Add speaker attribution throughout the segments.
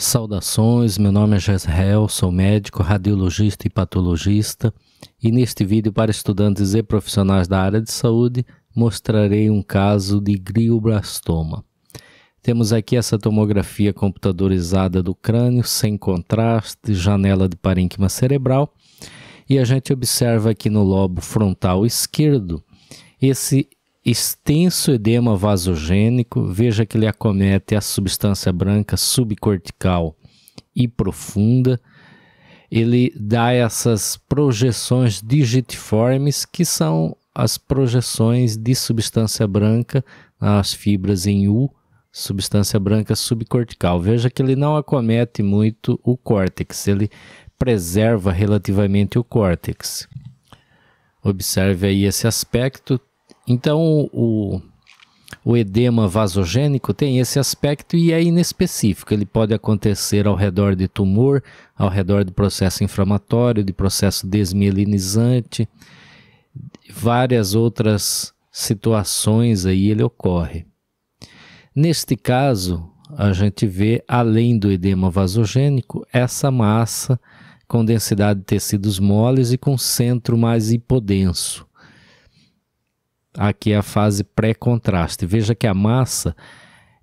Speaker 1: Saudações, meu nome é Jezreel, sou médico, radiologista e patologista e neste vídeo para estudantes e profissionais da área de saúde mostrarei um caso de glioblastoma. Temos aqui essa tomografia computadorizada do crânio, sem contraste, janela de parênquima cerebral e a gente observa aqui no lobo frontal esquerdo esse extenso edema vasogênico, veja que ele acomete a substância branca subcortical e profunda. Ele dá essas projeções digitiformes, que são as projeções de substância branca nas fibras em U, substância branca subcortical. Veja que ele não acomete muito o córtex, ele preserva relativamente o córtex. Observe aí esse aspecto, então, o, o edema vasogênico tem esse aspecto e é inespecífico. Ele pode acontecer ao redor de tumor, ao redor de processo inflamatório, de processo desmielinizante, várias outras situações aí ele ocorre. Neste caso, a gente vê, além do edema vasogênico, essa massa com densidade de tecidos moles e com centro mais hipodenso. Aqui é a fase pré-contraste. Veja que a massa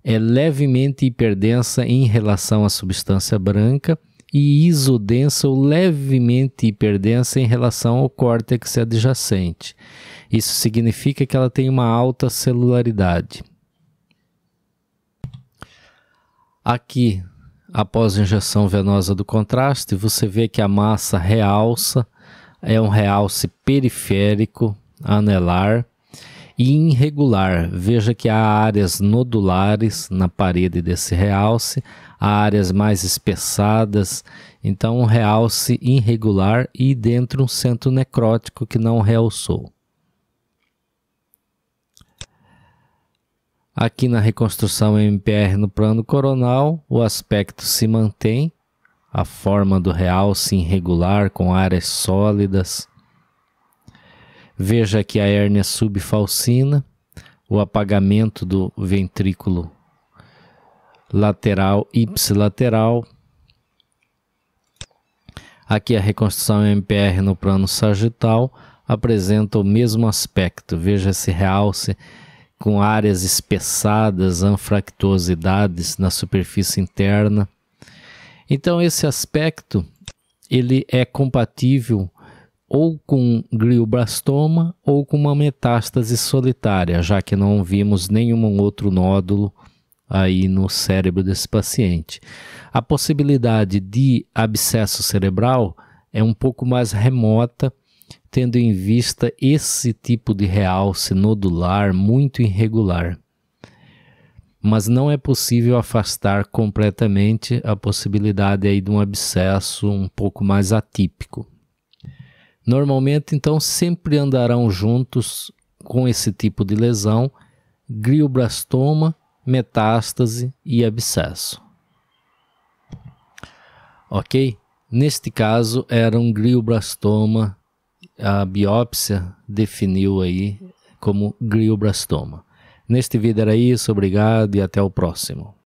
Speaker 1: é levemente hiperdensa em relação à substância branca e isodensa ou levemente hiperdensa em relação ao córtex adjacente. Isso significa que ela tem uma alta celularidade. Aqui, após a injeção venosa do contraste, você vê que a massa realça, é um realce periférico anelar e irregular. Veja que há áreas nodulares na parede desse realce, há áreas mais espessadas, então um realce irregular e dentro um centro necrótico que não realçou. Aqui na reconstrução MPR no plano coronal, o aspecto se mantém, a forma do realce irregular com áreas sólidas, Veja que a hérnia subfalcina, o apagamento do ventrículo lateral ipsilateral. Aqui a reconstrução MPR no plano sagital apresenta o mesmo aspecto. Veja esse realce com áreas espessadas, anfractuosidades na superfície interna. Então esse aspecto ele é compatível ou com glioblastoma ou com uma metástase solitária, já que não vimos nenhum outro nódulo aí no cérebro desse paciente. A possibilidade de abscesso cerebral é um pouco mais remota, tendo em vista esse tipo de realce nodular muito irregular. Mas não é possível afastar completamente a possibilidade aí de um abscesso um pouco mais atípico. Normalmente, então, sempre andarão juntos com esse tipo de lesão glioblastoma, metástase e abscesso. Ok? Neste caso, era um glioblastoma, a biópsia definiu aí como glioblastoma. Neste vídeo era isso, obrigado e até o próximo.